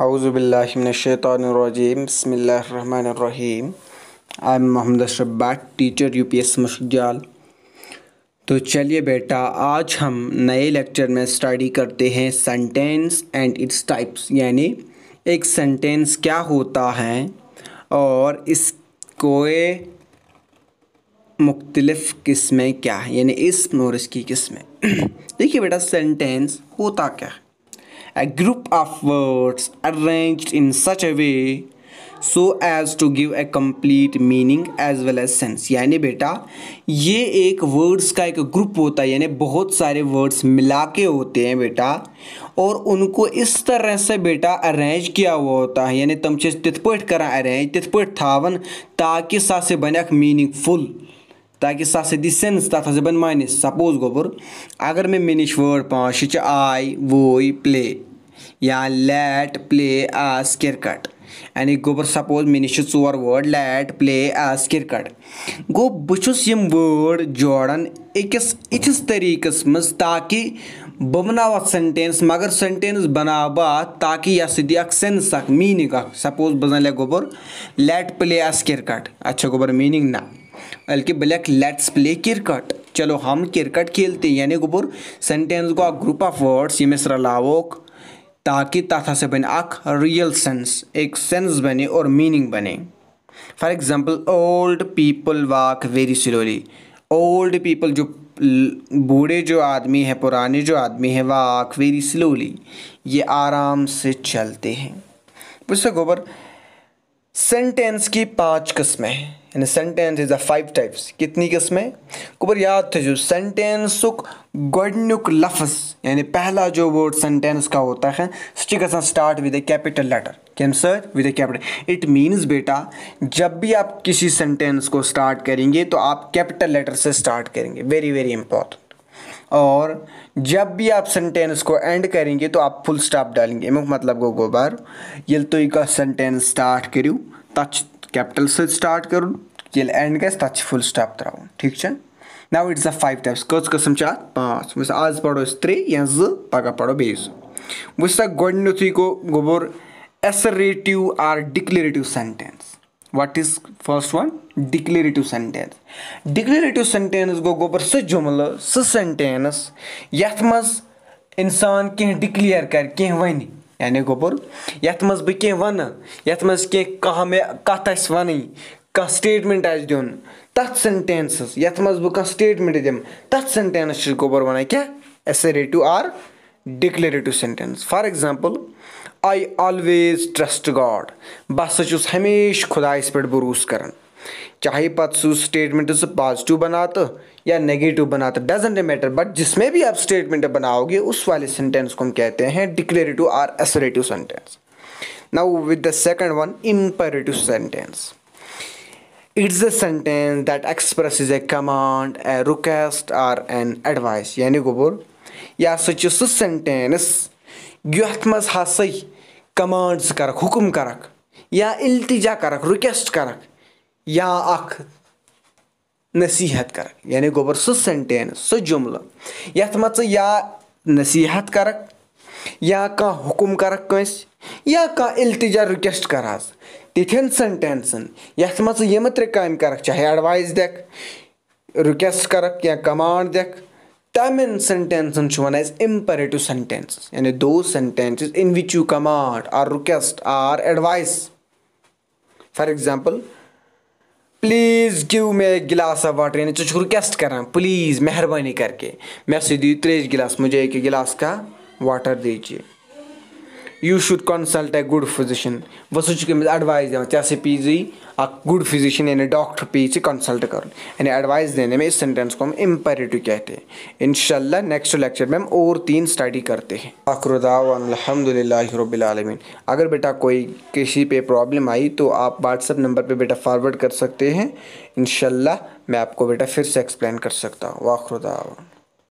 अउज़बिल्लिमिनशैतरजीम I am Mohammad Ashraf back teacher U P S मशाल तो चलिए बेटा आज हम नए लेक्चर में स्टडी करते हैं सेंटेंस एंड इट्स टाइप्स यानी एक सेंटेंस क्या होता है और इसको मुख्तलफ़ किस्में क्या है यानी इस और इसकी किस्में देखिए बेटा सेंटेंस होता क्या है a group of words arranged in such a way so as to give a complete meaning as well as sense यानी बेटा ये एक वर्ड्स का एक ग्रुप होता है यानी बहुत सारे वर्ड्स मिला के होते हैं बेटा और उनको इस तरह से बेटा अरेंज किया हुआ होता है यानी तमचे तिथपट करा अरेंज तिथपट थावन ताकि सा से बनक मीनिंगफुल ताकि सह सदी सेंस तथा बन माइनस सपोज गोबर अगर मे मे नश वर्ड पाँच यह आय प्ले या लैट प्ले आज क्रिकेट اَنے گوٚبُر سَپوز مےٚ نِش چھِ ژور وٲڈ لیٹ پٕلے آز کِرکَٹ گوٚو بہٕ چھُس یِم وٲڈ جوڑان أکِس یِتھِس طٔریٖقَس منٛز تاکہِ بہٕ بَناو اَتھ سٮ۪نٹٮ۪نٕس مگر سٮ۪نٹٮ۪نٕس بَناو بہٕ اَتھ تاکہِ یہِ ہسا دِ اَکھ سٮ۪نٕس اَکھ میٖنِنٛگ اَکھ سَپوز بہٕ زَن لیکھٕ گوٚبُر لیٹ پٕلے آز کِرکَٹ اَتھ چھےٚ گوٚبُر میٖنِنٛگ نہ بٔلکہِ بہٕ لیکھٕ لیٹٕس پٕلے کِرکَٹ چلو ہم کِرکَٹ کھیلتے یعنی گوٚبُر سٮ۪نٹٮ۪نٕس گوٚو اَکھ گرُپ آف وٲڈٕس ییٚمِس رَلاووکھ ताकि तथ से बने अख रियल सेंस एक सेंस बने और मीनिंग बने for example old people walk very slowly old people जो बूढ़े जो आदमी हैं पुराने जो आदमी हैं वाक वेरी स्लोली ये आराम से चलते हैं पुस्तक गोबर सेंटेंस की पांच किस्में हैं यानी sentence is a five types कितनी किस्में कुबर याद थे जो सेंटेंसुक गुक लफ्ज़ यानी पहला जो वर्ड सेंटेंस का होता है सच गसान start with a capital letter कैम sir with a capital it means बेटा जब भी आप किसी सेंटेंस को स्टार्ट करेंगे तो आप कैपिटल लेटर से स्टार्ट करेंगे वेरी वेरी इंपॉर्टेंट और जब भी आप सेंटेंस को एंड करेंगे तो आप फुल स्टॉप डालेंगे मतलब गो गोबार ये तो सेंटेंस स्टार्ट करूँ touch capital से start करूँ you'll end guys touch full stop ترٛاوُن ٹھیٖک چھا now it's the five types کٔژ قٕسم چھِ اَتھ پانٛژھ وٕچھ سا آز پَرو أسۍ ترٛےٚ یا زٕ پَگاہ پَرو بیٚیہِ زٕ وٕچھ سا گۄڈٕنیُتھُے گوٚو گوٚبُر assertive or declarative sentence what is first one declarative sentence declarative sentence گوٚو گوٚبُر سُہ جُملہٕ سُہ سٮ۪نٹٮ۪نٕس یَتھ منٛز اِنسان کینٛہہ ڈِکلیر کَرِ کینٛہہ وَنہِ یعنی گوٚبُر یَتھ منٛز بہٕ کینٛہہ وَنہٕ یَتھ منٛز کینٛہہ کانٛہہ مےٚ کَتھ آسہِ وَنٕنۍ کانٛہہ سٹیٹمٮ۪نٛٹ آسہِ دیُن تَتھ سٮ۪نٹٮ۪نسَس یَتھ منٛز بہٕ کانٛہہ سٹیٹمٮ۪نٛٹ دِمہٕ تَتھ سٮ۪نٹٮ۪نٕس چھُس گوٚبُر وَنان کیٛاہ assertive or declarative sentence for example I always trust God بہٕ ہسا چھُس ہمیشہِ خۄدایَس پٮ۪ٹھ بروسہٕ کران चाहे सू स्टेटमेंट उसे पॉजिटिव बना तो या नेगेटिव बना तो डजेंट मैटर बट जिसमें भी आप स्टेटमेंट बनाओगे उस वाले सेंटेंस को हम कहते हैं declarative or assertive sentence now with the second one imperative sentence it's a sentence that express is a command a request or an advice यानी गोबोर यह हसा सह सेंटेंस ये मज हस कमांड्स करक हुकुम करक या इल्तिजा करक रिक्वेस्ट करक یا اکھ نصیٖحت کرکھ یعنی گوٚبُر سُہ سینٹینٕس سُہ جُملہٕ یَتھ منٛز ژٕ یا نصیٖحت کرکھ یا کانٛہہ حُکُم کرکھ کٲنٛسہِ یا کانٛہہ اِلتِجا رِکویسٹ کرہَس تِتھٮ۪ن سینٹینسن یَتھ منٛز ژٕ یِمہٕ ترٛےٚ کامہِ کرکھ چاہے اٮ۪ڈوایس دِکھ رِکویسٹ کرکھ یا کمانڈ دِکھ تَمٮ۪ن سینٹینسن چھُ وَنان أسۍ اِمپیریٹِو سینٹینسٕز یعنی those sentences in which you command or request or advice for example please give me a glass of water یعنی ژٕ چھُکھ رِکوٮ۪سٹ کران پٕلیٖز مہربٲنی کر کے مےٚ سا دِیِو ترٛیش گِلاس مجھے ایک گِلاس کا واٹر دیجیے you should consult a good physician بہٕ ہسا एडवाइस أمِس اٮ۪ڈوایس पी जी ہسا پیٖزی اَکھ گُڈ فِزِشَن یعنی ڈاکٹر कन्सल्ट ژےٚ کَنسَلٹ کَرُن یعنی देने में इस सेंटेंस को हम इम्पेरेटिव कहते हैं इंशाल्लाह नेक्स्ट लेक्चर में हम और तीन स्टडी करते हैं अखरदालहमदिल्ला रबालमीन अगर बेटा कोई किसी पे प्रॉब्लम आई तो आप व्हाट्सअप नंबर पर बेटा फारवर्ड कर सकते हैं इंशाल्लाह मैं आपको बेटा फिर से एक्सप्लेन कर सकता हूँ वाखरदावन